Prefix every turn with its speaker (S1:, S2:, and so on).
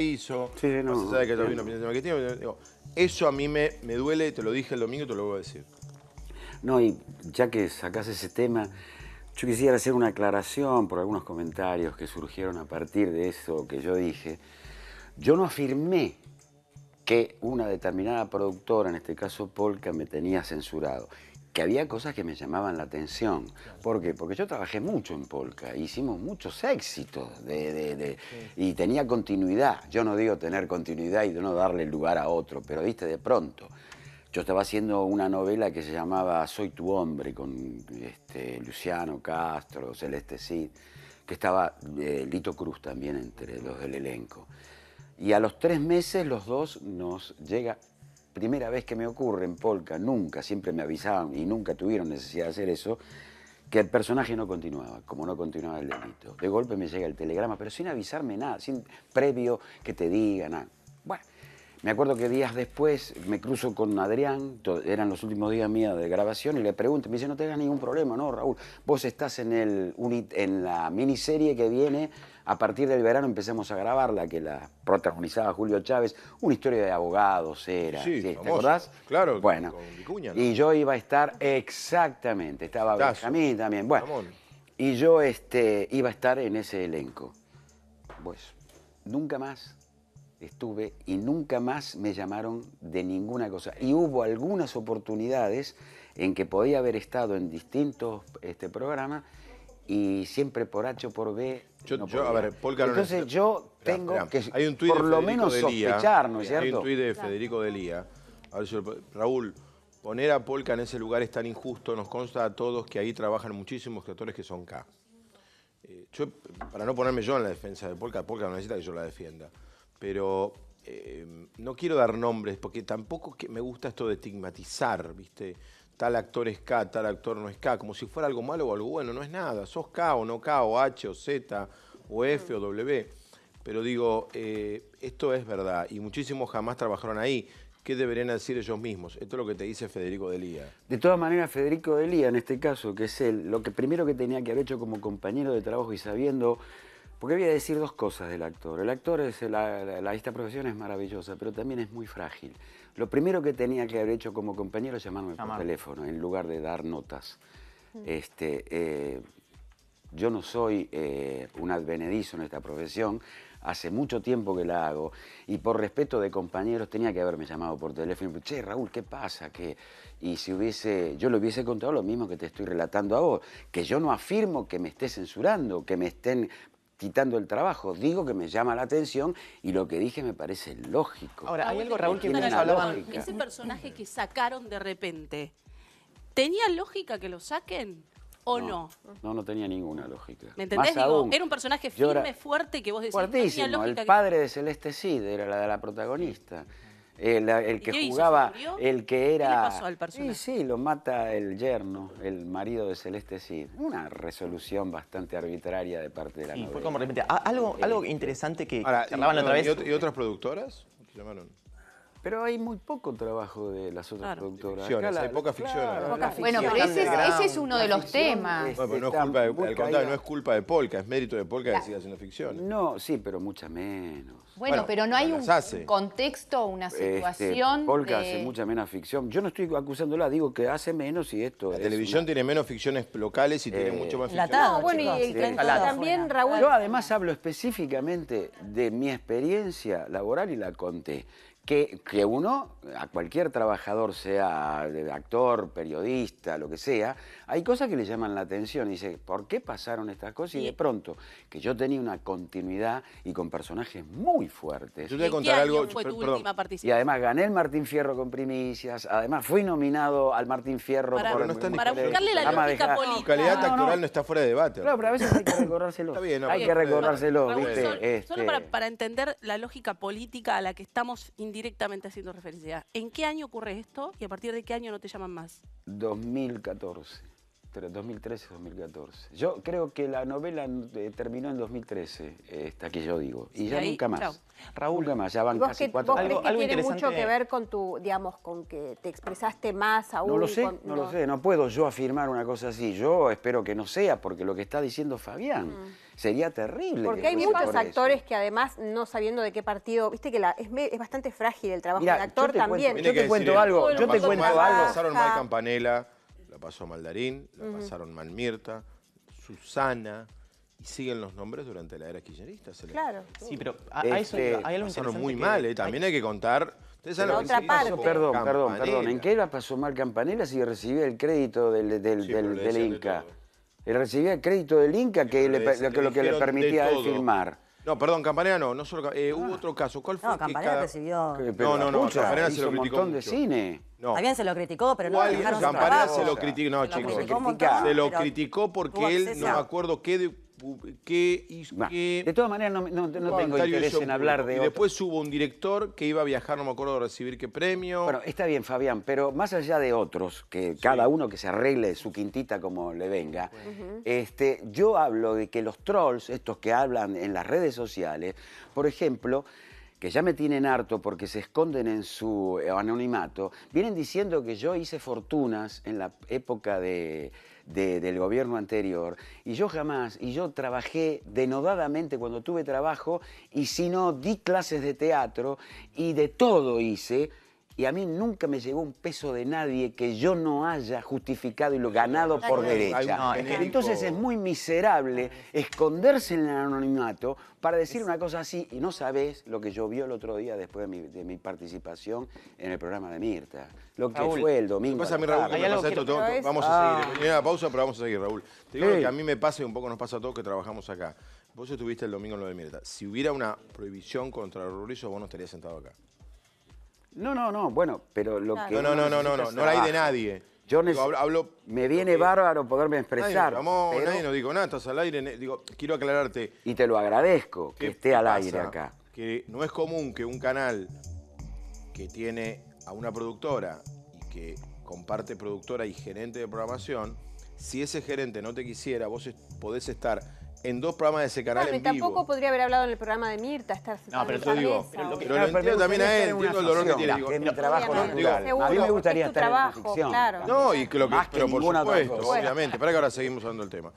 S1: hizo, eso a mí me, me duele, te lo dije el domingo y te lo voy a decir.
S2: No, y ya que sacas ese tema, yo quisiera hacer una aclaración por algunos comentarios que surgieron a partir de eso que yo dije. Yo no afirmé que una determinada productora, en este caso Polka, me tenía censurado que había cosas que me llamaban la atención. ¿Por qué? Porque yo trabajé mucho en Polka, hicimos muchos éxitos de, y tenía continuidad. Yo no digo tener continuidad y no darle lugar a otro, pero viste, de pronto. Yo estaba haciendo una novela que se llamaba Soy tu hombre con este, Luciano Castro, Celeste Cid, que estaba eh, Lito Cruz también entre los del elenco. Y a los tres meses los dos nos llega primera vez que me ocurre en Polka, nunca, siempre me avisaban y nunca tuvieron necesidad de hacer eso, que el personaje no continuaba, como no continuaba el delito. De golpe me llega el telegrama, pero sin avisarme nada, sin previo que te diga nada. Bueno, me acuerdo que días después me cruzo con Adrián, eran los últimos días míos de grabación, y le pregunto, me dice, no tengas ningún problema, ¿no, Raúl? Vos estás en, el, en la miniserie que viene, a partir del verano empezamos a grabarla, que la protagonizaba Julio Chávez, una historia de abogados era, sí, ¿sí? Claro, bueno, con Vicuña, y yo iba a estar exactamente, estaba Benjamín también, bueno, y yo este, iba a estar en ese elenco. Pues nunca más estuve y nunca más me llamaron de ninguna cosa. Y hubo algunas oportunidades en que podía haber estado en distintos este, programas y siempre por H o por B. Entonces yo tengo que hay por lo menos Hay un tuit
S1: de Federico Delía. Raúl, poner a Polka en ese lugar es tan injusto, nos consta a todos que ahí trabajan muchísimos actores que son K. Eh, yo, para no ponerme yo en la defensa de Polka, Polka no necesita que yo la defienda pero eh, no quiero dar nombres porque tampoco que me gusta esto de estigmatizar, ¿viste? Tal actor es K, tal actor no es K, como si fuera algo malo o algo bueno, no es nada, sos K o no K, o H o Z, o F o W. Pero digo, eh, esto es verdad y muchísimos jamás trabajaron ahí. ¿Qué deberían decir ellos mismos? Esto es lo que te dice
S2: Federico Delía. De todas maneras, Federico Delía, en este caso, que es él, lo que primero que tenía que haber hecho como compañero de trabajo y sabiendo porque voy a decir dos cosas del actor. El actor es, la, esta profesión es maravillosa, pero también es muy frágil. Lo primero que tenía que haber hecho como compañero es llamarme por teléfono, en lugar de dar notas. Mm. Este, eh, yo no soy eh, un advenedizo en esta profesión, hace mucho tiempo que la hago, y por respeto de compañeros tenía que haberme llamado por teléfono, che, Raúl, ¿qué pasa? Y si hubiese, yo le hubiese contado lo mismo que te estoy relatando a vos, que yo no afirmo que me esté censurando, que me estén quitando el trabajo. Digo que me llama la atención y lo que dije me parece lógico. Ahora, hay ah, algo, Raúl, que no, Ese personaje que sacaron de repente, ¿tenía lógica que lo saquen? ¿O no, no? No, tenía ninguna lógica. ¿Me entendés? Digo, era un personaje firme, fuerte, que vos decís. el padre de Celeste Cid era la de la protagonista. Eh, el, que jugaba, el que era... Sí, sí, lo mata el yerno, el marido de Celeste sí Una resolución bastante arbitraria de parte de la sí, fue como Algo, algo este, interesante que y, ¿Y, otras
S1: productoras?
S2: Llamaron. Pero hay muy poco trabajo de las otras productoras. hay poca ficción. bueno, pero ese es, uno de los temas. no, no
S1: es culpa de, al
S2: no es culpa de Polka, es mérito de Polka que siga haciendo ficción. No, sí, pero mucha menos. Bueno, pero no hay un,
S1: contexto, una este, situación. Polka hace
S2: mucha menos ficción. Yo no estoy acusándola, digo que hace menos y esto. La televisión tiene menos ficciones locales y tiene eh, mucho más ficción. bueno, también Yo además hablo específicamente de mi experiencia laboral y la conté que, que uno, a cualquier trabajador, sea actor, periodista, lo que sea, hay cosas que le llaman la atención. Y dice, ¿por qué pasaron estas cosas? Y de pronto, que yo tenía una continuidad y con personajes muy fuertes. Yo te voy a contar algo. Fue tu Y además gané el Martín Fierro con primicias. Además, fui nominado al Martín Fierro para, por Para buscarle la lógica política. calidad no, actoral no. está fuera de debate. Claro,
S1: pero a veces hay que recordárselo. está bien, hay que recordárselo, ¿viste? Solo, este.
S2: para, entender la lógica política a la que estamos Directamente haciendo referencia. ¿En qué año ocurre esto y a partir de qué año no te llaman más? 2014. 2013-2014. Yo creo que la novela eh, terminó en 2013, eh, esta que yo digo. Y ya nunca más. Raúl, nunca ya van casi cuatro años. ¿Algo, que tiene mucho que ver
S1: con tu, digamos, con que te expresaste más aún? No lo sé, no, lo sé.
S2: No puedo yo afirmar una cosa así. Yo espero que no sea, porque lo que está diciendo Fabián mm. sería terrible. Porque hay muchos actores
S1: que además, no sabiendo de qué partido, viste que la, es, bastante frágil el trabajo del actor también. yo te cuento, algo, yo te cuento algo. Pasaron Campanella pasó Maldarín, la pasaron Malmirta, Susana, y siguen los nombres durante la era kirchnerista. claro.
S2: Sí, pero a, este, hay algo pasaron muy mal,
S1: eh, también hay, que contar... Pero otra parte. Pasó, perdón, perdón, perdón. ¿En
S2: qué iba pasó mal Campanella si recibía el crédito del, del, del, Inca? De eh, recibía el crédito del Inca, que, le, lo que le permitía a él filmar.
S1: No, perdón, Campanera no, solo eh, hubo ah. otro caso. ¿Cuál fue? No, Campanera recibió. no, no, no, Campanera se lo criticó. Un montón de
S2: cine. No.
S1: También se lo criticó, pero no dejaron Campanera se lo criticó, no, chicos. Se lo criticó, se lo criticó porque él, no me
S2: acuerdo qué de todas maneras, no, tengo interés en hablar de... Y después hubo un director que iba a viajar, no me acuerdo de recibir qué premio. Bueno, está bien, Fabián, pero más allá de otros, que cada uno que se arregle su quintita como le venga, este, yo hablo de que los trolls, estos que hablan en las redes sociales, por ejemplo, que ya me tienen harto porque se esconden en su eh, anonimato, vienen diciendo que yo hice fortunas en la época del gobierno anterior y yo jamás, y yo trabajé denodadamente cuando tuve trabajo y si no, di clases de teatro y de todo hice y a mí nunca me llegó un peso de nadie que yo no haya justificado y lo ganado por derecha. Entonces es muy miserable ah, esconderse en el anonimato para decir una cosa así y no sabes lo que yo vio el otro día después de mi, participación en el programa de Mirta. Lo que fue el domingo. pasa vamos a ah. seguir. pausa, pero vamos a seguir, Raúl. Te digo que a mí me pasa y un poco
S1: nos pasa a todos que trabajamos acá. Vos estuviste el domingo en lo de Mirta. Si hubiera una prohibición contra el horrorizo,
S2: vos no estarías sentado acá. No, no, no, bueno, pero lo que... No, no, no, no, no, no, no hay de nadie. Yo digo, hablo, me viene bárbaro poderme expresar. Nadie, pero... nadie nada, estás
S1: al aire. Digo, quiero aclararte. Y te lo agradezco que esté al aire acá. Que no es común que un canal que tiene a una productora y que comparte productora y gerente de programación, si ese gerente no te quisiera, vos podés estar en dos programas de ese canal en vivo. tampoco podría haber hablado en el programa de Mirta. estar no, pero tú digo, pero lo, entiendo también a él, entiendo el dolor que tiene. es mi trabajo natural. a mí me gustaría estar trabajo, en ficción. Claro. No, y que lo que, Más pero por supuesto, obviamente. Para que ahora seguimos hablando del tema.